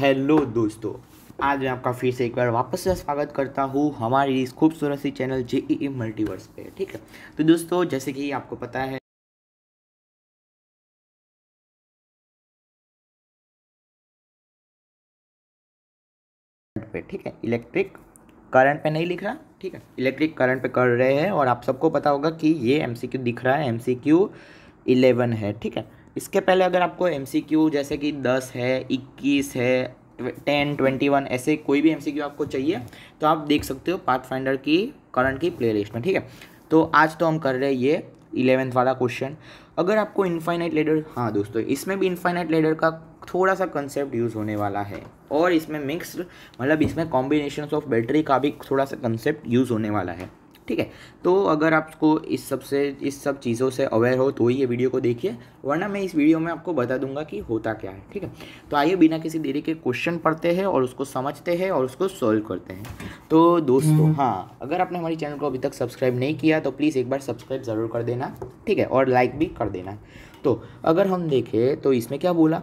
Hello दोस्तों आज मैं आपका फिर से एक बार वापस से स्वागत करता हूँ हमारी इस खूबसूरत सी चैनल जे ई मल्टीवर्स पे ठीक है तो दोस्तों जैसे कि आपको पता है पे ठीक है इलेक्ट्रिक करंट पे नहीं लिख रहा ठीक है इलेक्ट्रिक करंट पे कर रहे हैं और आप सबको पता होगा कि ये एमसीक्यू दिख रहा है एमसीक्यू इलेवन है ठीक है इसके पहले अगर आपको एम जैसे कि दस है इक्कीस है टेन ट्वेंटी वन ऐसे कोई भी एम आपको चाहिए तो आप देख सकते हो पाथ फाइंडर की करंट की प्ले लिस्ट में ठीक है तो आज तो हम कर रहे हैं ये इलेवेंथ वाला क्वेश्चन अगर आपको इन्फाइनाइट लेडर हाँ दोस्तों इसमें भी इन्फाइनाइट लेडर का थोड़ा सा कंसेप्ट यूज़ होने वाला है और इसमें मिक्स मतलब इसमें कॉम्बिनेशन ऑफ बैटरी का भी थोड़ा सा कंसेप्ट यूज़ होने वाला है ठीक है तो अगर आपको इस सब से इस सब चीज़ों से अवेयर हो तो ही ये वीडियो को देखिए वरना मैं इस वीडियो में आपको बता दूंगा कि होता क्या है ठीक है तो आइए बिना किसी देरी के क्वेश्चन पढ़ते हैं और उसको समझते हैं और उसको सॉल्व करते हैं तो दोस्तों हम्म। हाँ अगर आपने हमारे चैनल को अभी तक सब्सक्राइब नहीं किया तो प्लीज़ एक बार सब्सक्राइब ज़रूर कर देना ठीक है और लाइक भी कर देना तो अगर हम देखें तो इसमें क्या बोला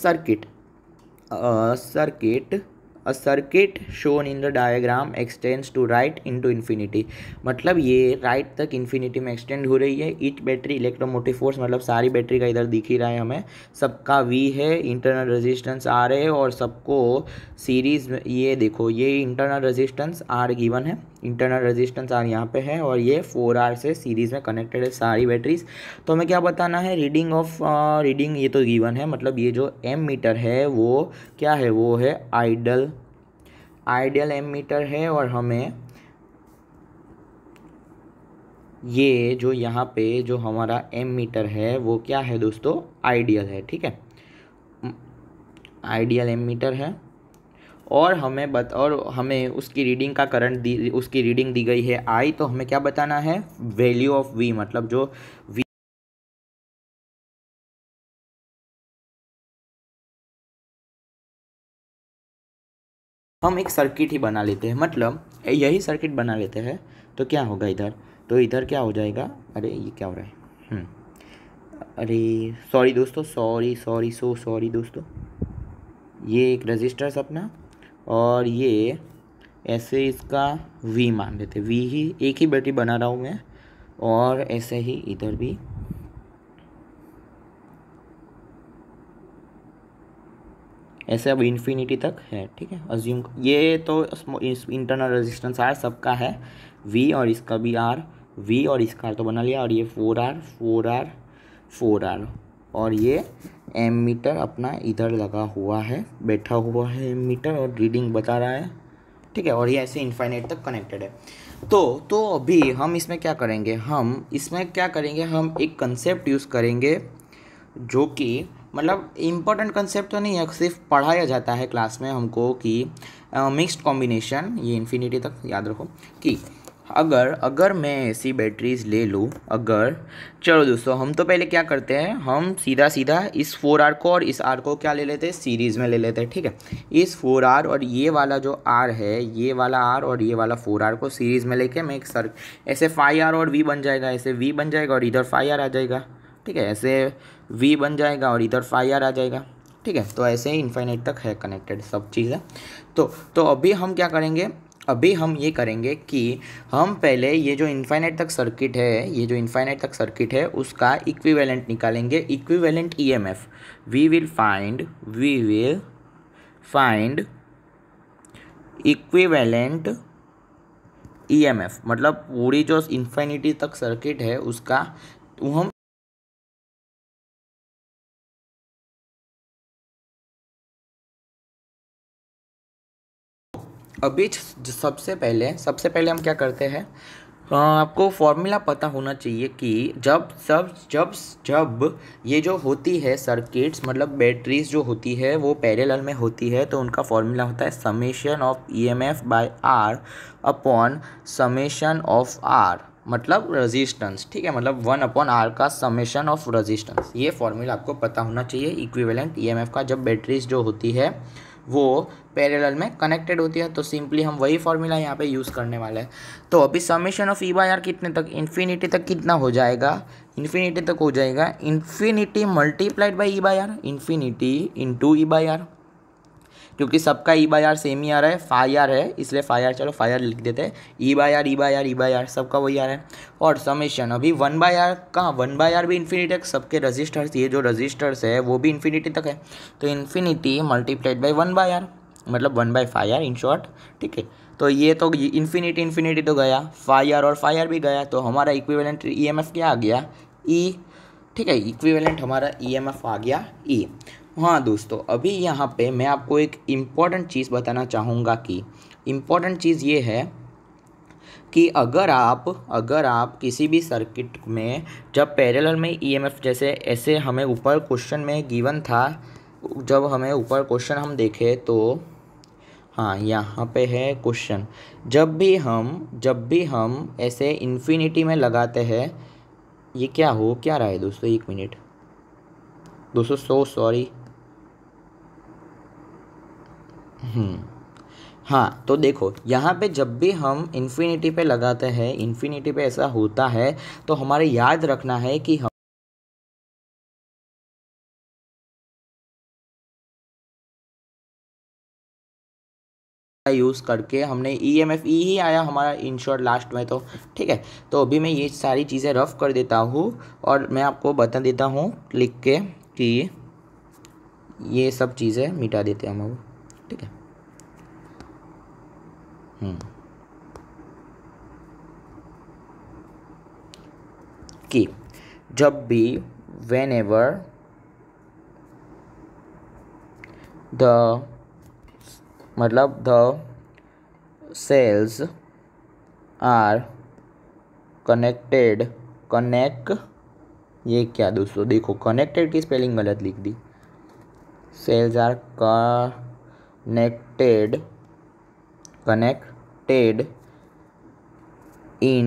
circuit circuit a circuit shown in the diagram extends to right into infinity मतलब ये राइट तक इन्फिनिटी में एक्सटेंड हो रही है ईच बैटरी इलेक्ट्रोमोटिव फोर्स मतलब सारी बैटरी का इधर दिख ही रहा है हमें सबका वी है इंटरनल रजिस्टेंस आर है और सबको सीरीज में ये देखो ये इंटरनल रजिस्टेंस आर गिवन है इंटरनल रजिस्टेंस आर यहाँ पे है और ये फोर आर से सीरीज में कनेक्टेड है सारी बैटरीज तो हमें क्या बताना है रीडिंग ऑफ रीडिंग ये तो गिवन है मतलब ये जो एम मीटर है वो क्या है वो है आइडल आइडियल एम मीटर है और हमें ये जो यहाँ पे जो हमारा एम मीटर है वो क्या है दोस्तों आइडियल है ठीक है आइडियल एम मीटर है और हमें बत और हमें उसकी रीडिंग का करंट दी उसकी रीडिंग दी गई है आई तो हमें क्या बताना है वैल्यू ऑफ वी मतलब जो वी हम एक सर्किट ही बना लेते हैं मतलब यही सर्किट बना लेते हैं तो क्या होगा इधर तो इधर क्या हो जाएगा अरे ये क्या हो रहा है हम्म। अरे सॉरी दोस्तों सॉरी सॉरी सो सॉरी दोस्तों ये एक रजिस्टर अपना और ये ऐसे इसका वी मान लेते वी ही एक ही बैटरी बना रहा हूँ मैं और ऐसे ही इधर भी ऐसे अब इन्फिनिटी तक है ठीक है अज्यूम ये तो इंटरनल रेजिस्टेंस आर सबका है वी और इसका भी आर वी और इसका तो बना लिया और ये four R four R four R और ये एम मीटर अपना इधर लगा हुआ है बैठा हुआ है एम मीटर और रीडिंग बता रहा है ठीक है और ये ऐसे इन्फाइनेट तक कनेक्टेड है तो तो अभी हम इसमें क्या करेंगे हम इसमें क्या करेंगे हम एक कंसेप्ट यूज़ करेंगे जो कि मतलब इम्पोर्टेंट कंसेप्ट तो नहीं है सिर्फ पढ़ाया जाता है क्लास में हमको कि मिक्स्ड कॉम्बिनेशन ये इन्फिनिटी तक याद रखो कि अगर अगर मैं ऐसी बैटरीज ले लूँ अगर चलो दोस्तों हम तो पहले क्या करते हैं हम सीधा सीधा इस फोर आर को और इस आर को क्या ले लेते हैं सीरीज़ में ले लेते हैं ठीक है इस फोर आर और ये वाला जो आर है ये वाला आर और ये वाला फोर आर को सीरीज़ में लेके मैं एक सर ऐसे फाइव आर और वी बन जाएगा ऐसे वी बन जाएगा और इधर फाइव आर आ जाएगा ठीक है ऐसे वी बन जाएगा और इधर फाइव आर आ जाएगा ठीक है तो ऐसे ही इन्फाइनाइट तक है कनेक्टेड सब चीज़ें तो तो अभी हम क्या करेंगे अभी हम ये करेंगे कि हम पहले ये जो इन्फाइनाइट तक सर्किट है ये जो इन्फाइनाइट तक सर्किट है उसका इक्विवेलेंट निकालेंगे equivalent F we will find we will find equivalent E M F मतलब पूरी जो इन्फाइनिटी तक सर्किट है उसका हम अभी सबसे पहले सबसे पहले हम क्या करते हैं आपको फॉर्मूला पता होना चाहिए कि जब सब जब जब ये जो होती है सर्किट्स मतलब बैटरीज जो होती है वो पैरेलल में होती है तो उनका फॉर्मूला होता है summation of E M F by R upon summation of R मतलब रेजिस्टेंस ठीक है मतलब वन अपॉन आर का समेशन ऑफ रेजिस्टेंस ये फॉर्मूला आपको पता होना चाहिए इक्विवेलेंट ई e का जब बैटरीज जो होती है वो पैरेलल में कनेक्टेड होती है तो सिंपली हम वही फॉर्मूला यहाँ पे यूज़ करने वाले हैं तो अभी summation of E by R कितने तक इन्फिनिटी तक कितना हो जाएगा इन्फिनिटी तक हो जाएगा infinity multiplied by E by R infinity into E by R क्योंकि सबका ई बाई आर सेम ही आ रहा है फाई आर है इसलिए फाई आर चलो फाई आर लिख देते हैं E by R E by R E by R सबका वही आ रहा है और समेशन अभी वन बाई आर कहाँ वन बाई आर भी इन्फिनिटी तक सबके रजिस्टर्स ये जो रजिस्टर्स है वो भी इन्फिनिटी तक है तो infinity multiplied by one by R मतलब one by phi R in short ठीक है तो ये तो इन्फिनिटी इन्फिनिटी तो गया फाई आर और फाई आर भी गया तो हमारा इक्विवेलेंट ई एम एफ क्या आ गया ई e, ठीक है इक्विवेलेंट हमारा ई एम एफ आ गया ई e। हाँ दोस्तों अभी यहाँ पे मैं आपको एक इम्पॉर्टेंट चीज़ बताना चाहूँगा कि इम्पॉर्टेंट चीज़ ये है कि अगर आप अगर आप किसी भी सर्किट में जब पैरेलल में ईएमएफ e जैसे ऐसे हमें ऊपर क्वेश्चन में गिवन था जब हमें ऊपर क्वेश्चन हम देखें तो हाँ यहाँ पे है क्वेश्चन जब भी हम जब भी हम ऐसे इन्फिनिटी में लगाते हैं ये क्या हो क्या रहा है दोस्तों एक मिनट दोस्तों सो सॉरी हम्म। हाँ तो देखो यहाँ पे जब भी हम इन्फिनिटी पे लगाते हैं इन्फिनिटी पे ऐसा होता है तो हमारे याद रखना है कि हम यूज़ करके हमने ई एम एफ ई ही आया हमारा इन शॉर्ट लास्ट में तो ठीक है तो अभी मैं ये सारी चीज़ें रफ कर देता हूँ और मैं आपको बता देता हूँ लिख के कि ये सब चीज़ें मिटा देते हैं हम अब ठीक है हम्म। कि जब भी वेन एवर द मतलब the cells are connected connect ये क्या दोस्तों देखो कनेक्टेड की स्पेलिंग गलत लिख दी cells are connected connected in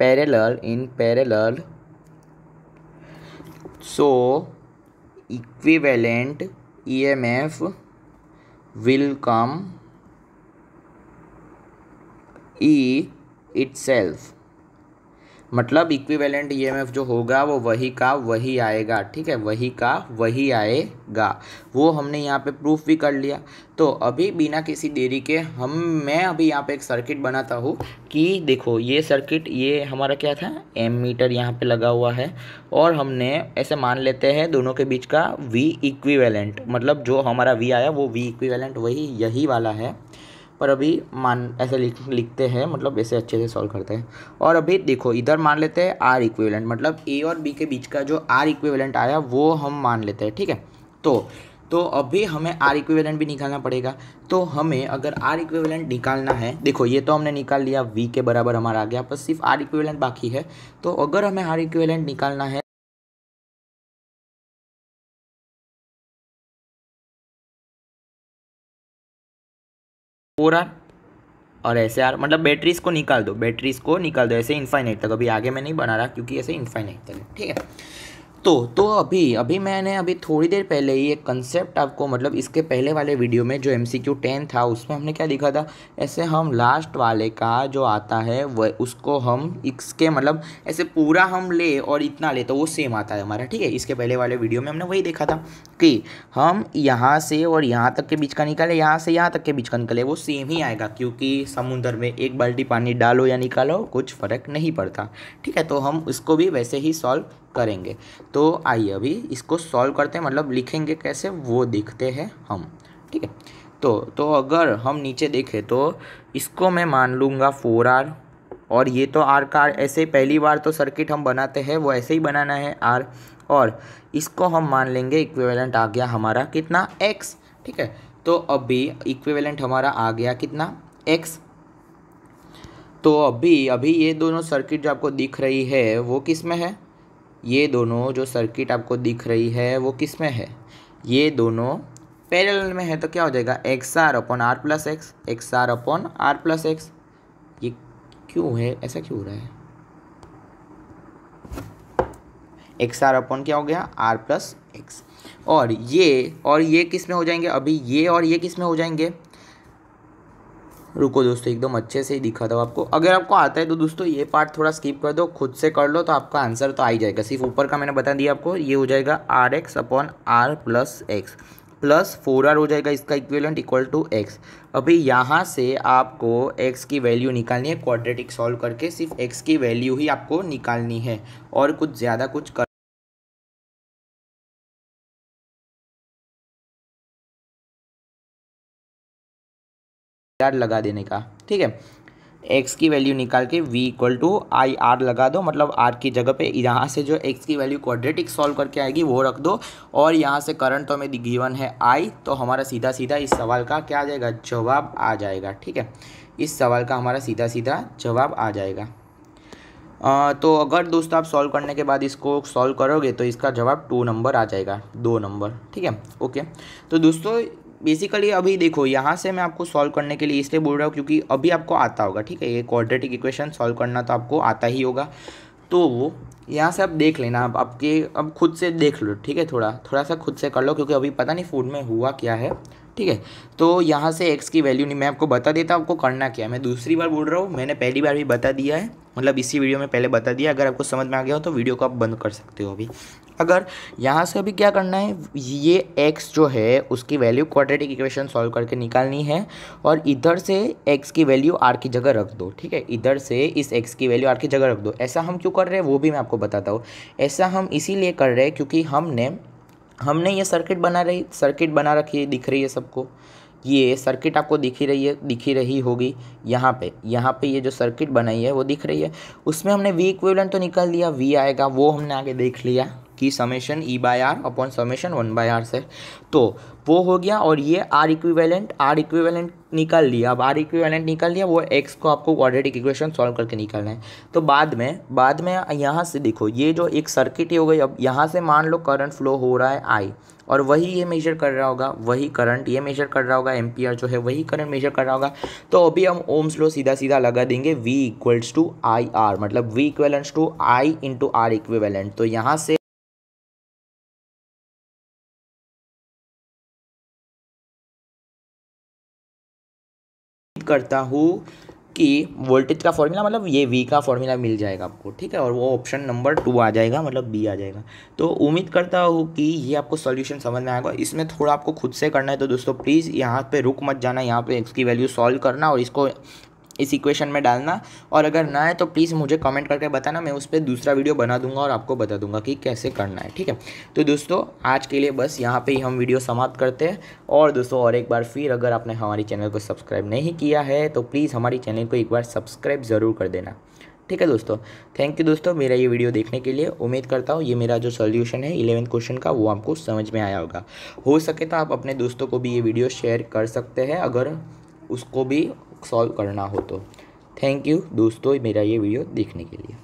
parallel in parallel so equivalent emf will come e itself मतलब इक्विवेलेंट ईएमएफ e जो होगा वो वही का वही आएगा ठीक है वही का वही आएगा वो हमने यहाँ पे प्रूफ भी कर लिया तो अभी बिना किसी देरी के हम मैं अभी यहाँ पे एक सर्किट बनाता हूँ कि देखो ये सर्किट ये हमारा क्या था एम मीटर यहाँ पे लगा हुआ है और हमने ऐसे मान लेते हैं दोनों के बीच का वी इक्वीवेलेंट मतलब जो हमारा वी आया वो वी इक्विवेलेंट वही यही वाला है पर अभी मान ऐसे लिख लिखते हैं मतलब ऐसे अच्छे से सॉल्व करते हैं और अभी देखो इधर मान लेते हैं आर इक्विवेलेंट मतलब ए और बी के बीच का जो आर इक्विवेलेंट आया वो हम मान लेते हैं ठीक है तो तो अभी हमें आर इक्विवेलेंट भी निकालना पड़ेगा तो हमें अगर आर इक्विवेलेंट निकालना है देखो ये तो हमने निकाल लिया वी के बराबर हमारा आ गया पर सिर्फ आर इक्विवेलेंट बाकी है तो अगर हमें आर इक्विवेलेंट निकालना है फोर आर और ऐसे आर मतलब बैटरीज को निकाल दो बैटरीज को निकाल दो ऐसे इन्फाइनाइट तक अभी आगे मैं नहीं बना रहा क्योंकि ऐसे इन्फाइनाइट तक ठीक है तो तो अभी अभी मैंने अभी थोड़ी देर पहले ही एक कंसेप्ट आपको मतलब इसके पहले वाले वीडियो में जो एम सी क्यू टेन था उसमें हमने क्या लिखा था ऐसे हम लास्ट वाले का जो आता है वह उसको हम इसके मतलब ऐसे पूरा हम ले और इतना ले तो वो सेम आता है हमारा ठीक है इसके पहले वाले वीडियो में हमने वही देखा था कि हम यहाँ से और यहाँ तक के बीच का निकाले यहाँ से यहाँ तक के बीच का निकाले वो सेम ही आएगा क्योंकि समुंदर में एक बाल्टी पानी डालो या निकालो कुछ फ़र्क नहीं पड़ता ठीक है तो हम उसको भी वैसे ही सॉल्व करेंगे तो आइए अभी इसको सॉल्व करते हैं मतलब लिखेंगे कैसे वो देखते हैं हम ठीक है तो तो अगर हम नीचे देखें तो इसको मैं मान लूँगा फोर आर और ये तो आर का आर ऐसे पहली बार तो सर्किट हम बनाते हैं वो ऐसे ही बनाना है आर और इसको हम मान लेंगे इक्विवेलेंट आ गया हमारा कितना एक्स ठीक है तो अभी इक्विवेलेंट हमारा आ गया कितना एक्स तो अभी अभी ये दोनों सर्किट जो आपको दिख रही है वो किस में है ये दोनों जो सर्किट आपको दिख रही है वो किस में है ये दोनों पैरल में है तो क्या हो जाएगा X R upon R plus X X R upon R plus X ये क्यों है ऐसा क्यों हो रहा है एक्स आर अपॉन क्या हो गया आर प्लस एक्स और ये और ये किस में हो जाएंगे अभी ये और ये किस में हो जाएंगे रुको दोस्तों एकदम अच्छे से ही दिखा था आपको अगर आपको आता है तो दोस्तों ये पार्ट थोड़ा स्किप कर दो खुद से कर लो तो आपका आंसर तो आ ही जाएगा सिर्फ ऊपर का मैंने बता दिया आपको ये हो जाएगा R X upon R plus X plus four R हो जाएगा इसका इक्विवेलेंट इक्वल टू एक्स अभी यहाँ से आपको एक्स की वैल्यू निकालनी है क्वाड्रेटिक सॉल्व करके सिर्फ एक्स की वैल्यू ही आपको निकालनी है और कुछ ज़्यादा कुछ कर आर लगा देने का ठीक है एक्स की वैल्यू निकाल के v equal to I R लगा दो मतलब आर की जगह पे यहाँ से जो x की वैल्यू क्वाड्रेटिक सॉल्व करके आएगी वो रख दो और यहाँ से करंट तो हमें गिवन है i तो हमारा सीधा सीधा इस सवाल का क्या आ जाएगा जवाब आ जाएगा ठीक है इस सवाल का हमारा सीधा सीधा जवाब आ जाएगा आ, तो अगर दोस्तों आप सॉल्व करने के बाद इसको सॉल्व करोगे तो इसका जवाब टू नंबर आ जाएगा दो नंबर ठीक है ओके तो दोस्तों बेसिकली अभी देखो यहाँ से मैं आपको सॉल्व करने के लिए इसलिए बोल रहा हूँ क्योंकि अभी आपको आता होगा ठीक है ये क्वाड्रेटिक इक्वेशन सॉल्व करना तो आपको आता ही होगा तो वो यहाँ से आप देख लेना आप आपके अब खुद से देख लो ठीक है थोड़ा थोड़ा सा खुद से कर लो क्योंकि अभी पता नहीं फूड में हुआ क्या है ठीक है तो यहाँ से एक्स की वैल्यू नहीं मैं आपको बता देता हूँ आपको करना क्या है मैं दूसरी बार बोल रहा हूँ मैंने पहली बार भी बता दिया है मतलब इसी वीडियो में पहले बता दिया अगर आपको समझ में आ गया हो तो वीडियो को आप बंद कर सकते हो अभी अगर यहाँ से अभी क्या करना है ये एक्स जो है उसकी वैल्यू क्वाड्रेटिक इक्वेशन सॉल्व करके निकालनी है और इधर से एक्स की वैल्यू आर की जगह रख दो ठीक है इधर से इस एक्स की वैल्यू आर की जगह रख दो ऐसा हम क्यों कर रहे हैं वो भी मैं आपको बताता हूँ ऐसा हम इसीलिए कर रहे हैं क्योंकि हमने हमने ये सर्किट बना रही सर्किट बना रखी है दिख रही है सबको ये सर्किट आपको दिखी रही है दिखी रही होगी यहाँ पे यहाँ पे ये जो सर्किट बनाई है वो दिख रही है उसमें हमने वी इक्विवेलेंट तो निकाल दिया वी आएगा वो हमने आगे देख लिया कि summation E by R upon summation one by R से तो वो हो गया और ये आर इक्विवेलेंट आर इक्विवेलेंट निकाल लिया अब आर इक्विवेलेंट निकाल लिया वो एक्स को आपको क्वाड्रेटिक इक्वेशन सॉल्व करके निकालना है तो बाद में बाद में यहाँ से देखो ये जो एक सर्किट ही हो गई अब यहाँ से मान लो करंट फ्लो हो रहा है आई और वही ये मेजर कर रहा होगा वही करंट ये मेजर कर रहा होगा एम्पियर जो है वही करंट मेजर कर रहा होगा तो अभी हम ओम्स लो सीधा सीधा लगा देंगे V equals to I R मतलब V equivalents to I into R equivalent तो यहाँ से करता हूँ कि वोल्टेज का फॉर्मूला मतलब ये वी का फॉर्मूला मिल जाएगा आपको ठीक है और वो ऑप्शन नंबर टू आ जाएगा मतलब बी आ जाएगा तो उम्मीद करता हूँ कि ये आपको सॉल्यूशन समझ में आएगा इसमें थोड़ा आपको खुद से करना है तो दोस्तों प्लीज़ यहाँ पे रुक मत जाना यहाँ पे एक्स की वैल्यू सॉल्व करना और इसको इस इक्वेशन में डालना और अगर ना है तो प्लीज़ मुझे कमेंट करके बताना मैं उस पर दूसरा वीडियो बना दूंगा और आपको बता दूंगा कि कैसे करना है ठीक है तो दोस्तों आज के लिए बस यहाँ पे ही हम वीडियो समाप्त करते हैं और दोस्तों और एक बार फिर अगर आपने हमारी चैनल को सब्सक्राइब नहीं किया है तो प्लीज़ हमारी चैनल को एक बार सब्सक्राइब ज़रूर कर देना ठीक है दोस्तों थैंक यू दोस्तों मेरा ये वीडियो देखने के लिए उम्मीद करता हूँ ये मेरा जो सोल्यूशन है इलेवेंथ क्वेश्चन का वो आपको समझ में आया होगा हो सके तो आप अपने दोस्तों को भी ये वीडियो शेयर कर सकते हैं अगर उसको भी सॉल्व करना हो तो थैंक यू दोस्तों मेरा ये वीडियो देखने के लिए